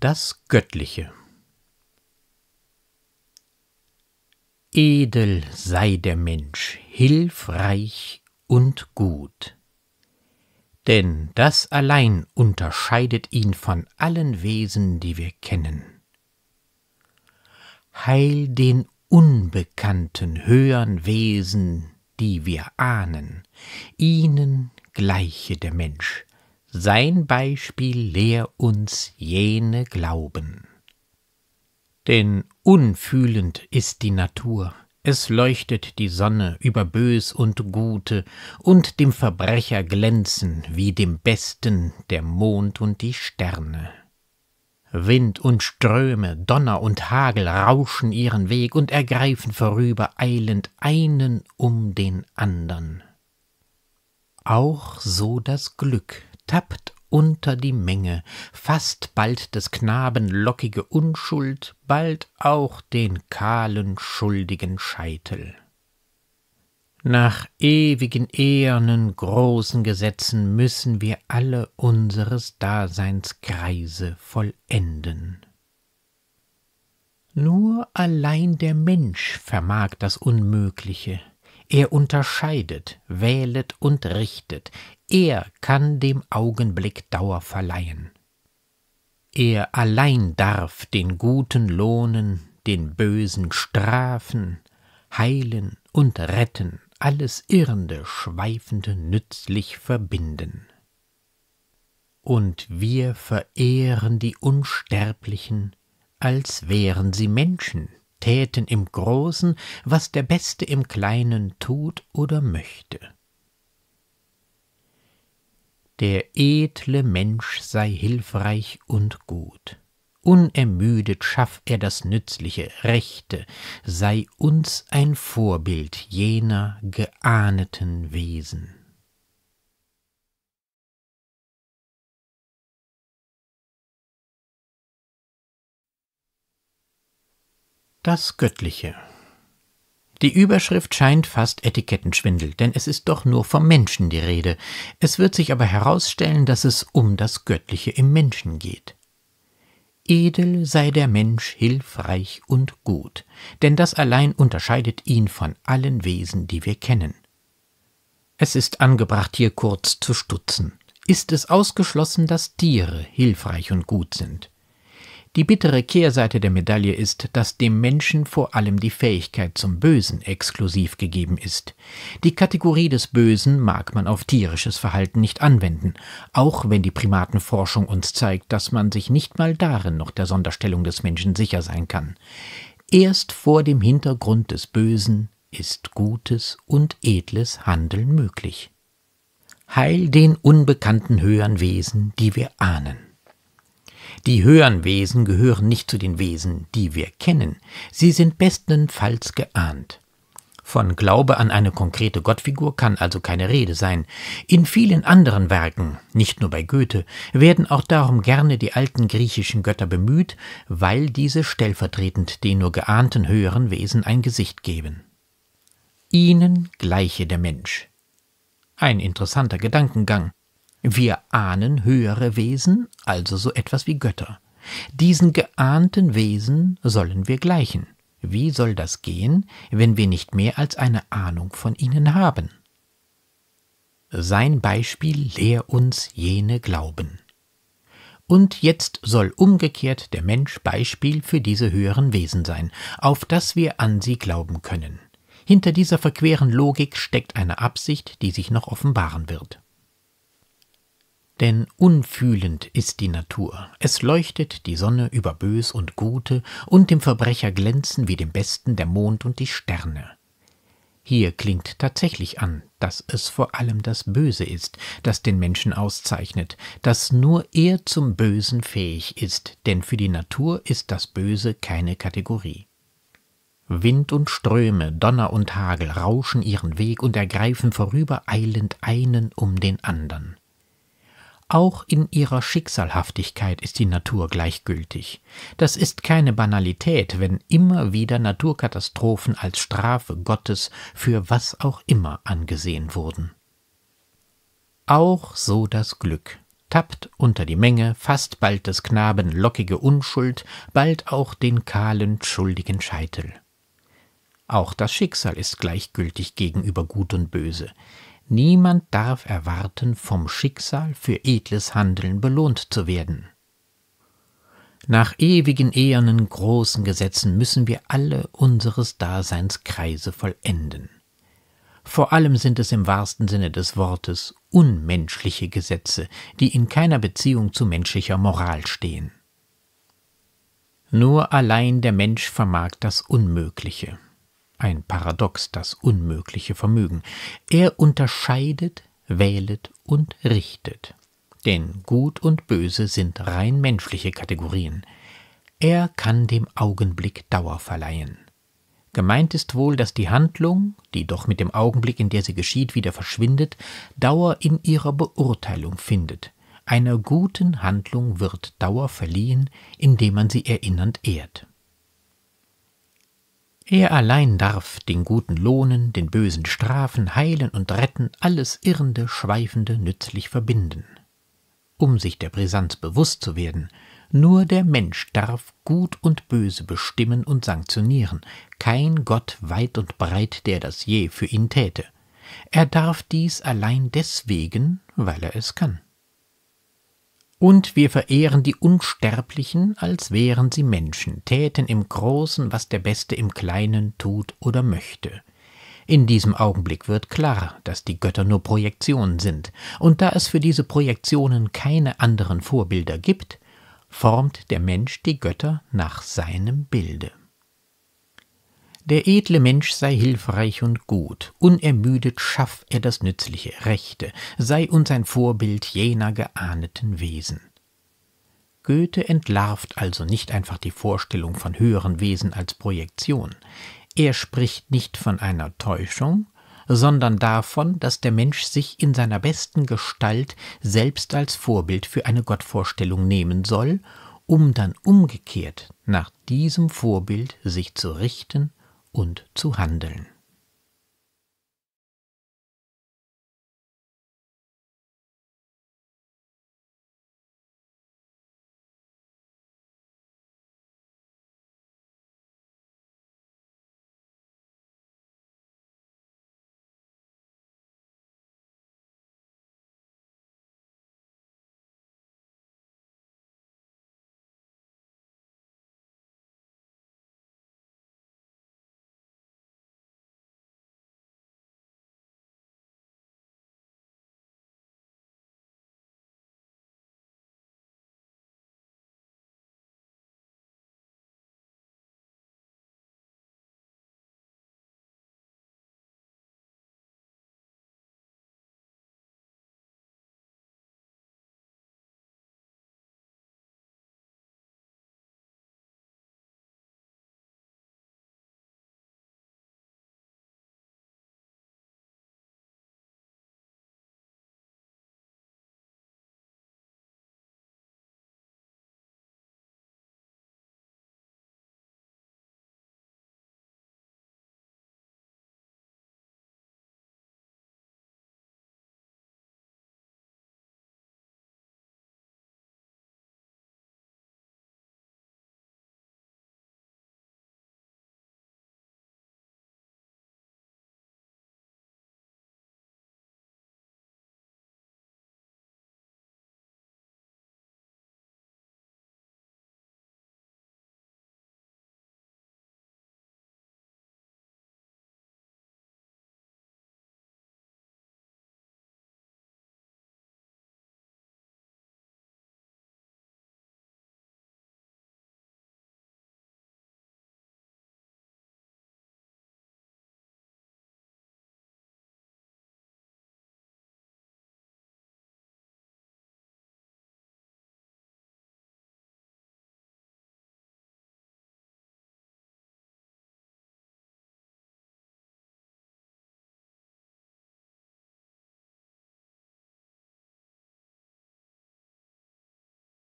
Das Göttliche Edel sei der Mensch, hilfreich und gut, denn das allein unterscheidet ihn von allen Wesen, die wir kennen. Heil den unbekannten höhern Wesen, die wir ahnen, ihnen gleiche der Mensch, sein Beispiel lehr uns jene glauben. Denn unfühlend ist die Natur, es leuchtet die Sonne über Bös und Gute, und dem Verbrecher glänzen wie dem Besten der Mond und die Sterne. Wind und Ströme, Donner und Hagel rauschen ihren Weg und ergreifen vorüber eilend einen um den andern. Auch so das Glück tappt unter die Menge, faßt bald des Knaben lockige Unschuld, bald auch den kahlen, schuldigen Scheitel. Nach ewigen, ehernen, großen Gesetzen müssen wir alle unseres Daseins Kreise vollenden. Nur allein der Mensch vermag das Unmögliche. Er unterscheidet, wählet und richtet. Er kann dem Augenblick Dauer verleihen. Er allein darf den Guten lohnen, den Bösen strafen, heilen und retten, alles Irrende, Schweifende nützlich verbinden. Und wir verehren die Unsterblichen, als wären sie Menschen, täten im Großen, was der Beste im Kleinen tut oder möchte. Der edle Mensch sei hilfreich und gut. Unermüdet schaff er das Nützliche, Rechte, sei uns ein Vorbild jener geahneten Wesen. Das Göttliche die Überschrift scheint fast Etikettenschwindel, denn es ist doch nur vom Menschen die Rede. Es wird sich aber herausstellen, dass es um das Göttliche im Menschen geht. Edel sei der Mensch hilfreich und gut, denn das allein unterscheidet ihn von allen Wesen, die wir kennen. Es ist angebracht, hier kurz zu stutzen. Ist es ausgeschlossen, dass Tiere hilfreich und gut sind? Die bittere Kehrseite der Medaille ist, dass dem Menschen vor allem die Fähigkeit zum Bösen exklusiv gegeben ist. Die Kategorie des Bösen mag man auf tierisches Verhalten nicht anwenden, auch wenn die Primatenforschung uns zeigt, dass man sich nicht mal darin noch der Sonderstellung des Menschen sicher sein kann. Erst vor dem Hintergrund des Bösen ist gutes und edles Handeln möglich. Heil den unbekannten höheren Wesen, die wir ahnen. Die höheren Wesen gehören nicht zu den Wesen, die wir kennen. Sie sind bestenfalls geahnt. Von Glaube an eine konkrete Gottfigur kann also keine Rede sein. In vielen anderen Werken, nicht nur bei Goethe, werden auch darum gerne die alten griechischen Götter bemüht, weil diese stellvertretend den nur geahnten höheren Wesen ein Gesicht geben. Ihnen gleiche der Mensch. Ein interessanter Gedankengang. Wir ahnen höhere Wesen, also so etwas wie Götter. Diesen geahnten Wesen sollen wir gleichen. Wie soll das gehen, wenn wir nicht mehr als eine Ahnung von ihnen haben? Sein Beispiel lehr uns jene Glauben. Und jetzt soll umgekehrt der Mensch Beispiel für diese höheren Wesen sein, auf das wir an sie glauben können. Hinter dieser verqueren Logik steckt eine Absicht, die sich noch offenbaren wird. Denn unfühlend ist die Natur. Es leuchtet die Sonne über Bös und Gute, und dem Verbrecher glänzen wie dem Besten der Mond und die Sterne. Hier klingt tatsächlich an, dass es vor allem das Böse ist, das den Menschen auszeichnet, dass nur er zum Bösen fähig ist, denn für die Natur ist das Böse keine Kategorie. Wind und Ströme, Donner und Hagel rauschen ihren Weg und ergreifen vorübereilend einen um den andern. Auch in ihrer Schicksalhaftigkeit ist die Natur gleichgültig. Das ist keine Banalität, wenn immer wieder Naturkatastrophen als Strafe Gottes für was auch immer angesehen wurden. Auch so das Glück, tappt unter die Menge, fasst bald des Knaben lockige Unschuld, bald auch den kahlen, schuldigen Scheitel. Auch das Schicksal ist gleichgültig gegenüber Gut und Böse. Niemand darf erwarten, vom Schicksal für edles Handeln belohnt zu werden. Nach ewigen, ehernen, großen Gesetzen müssen wir alle unseres Daseins Kreise vollenden. Vor allem sind es im wahrsten Sinne des Wortes unmenschliche Gesetze, die in keiner Beziehung zu menschlicher Moral stehen. Nur allein der Mensch vermag das Unmögliche, ein Paradox, das unmögliche Vermögen. Er unterscheidet, wählet und richtet. Denn Gut und Böse sind rein menschliche Kategorien. Er kann dem Augenblick Dauer verleihen. Gemeint ist wohl, dass die Handlung, die doch mit dem Augenblick, in der sie geschieht, wieder verschwindet, Dauer in ihrer Beurteilung findet. Einer guten Handlung wird Dauer verliehen, indem man sie erinnernd ehrt. Er allein darf den Guten lohnen, den Bösen strafen, heilen und retten, alles Irrende, Schweifende nützlich verbinden. Um sich der Brisanz bewusst zu werden, nur der Mensch darf Gut und Böse bestimmen und sanktionieren, kein Gott weit und breit, der das je für ihn täte. Er darf dies allein deswegen, weil er es kann. Und wir verehren die Unsterblichen, als wären sie Menschen, täten im Großen, was der Beste im Kleinen tut oder möchte. In diesem Augenblick wird klar, dass die Götter nur Projektionen sind, und da es für diese Projektionen keine anderen Vorbilder gibt, formt der Mensch die Götter nach seinem Bilde. Der edle Mensch sei hilfreich und gut, unermüdet schaff er das Nützliche, Rechte, sei uns ein Vorbild jener geahneten Wesen. Goethe entlarvt also nicht einfach die Vorstellung von höheren Wesen als Projektion. Er spricht nicht von einer Täuschung, sondern davon, dass der Mensch sich in seiner besten Gestalt selbst als Vorbild für eine Gottvorstellung nehmen soll, um dann umgekehrt nach diesem Vorbild sich zu richten und zu handeln.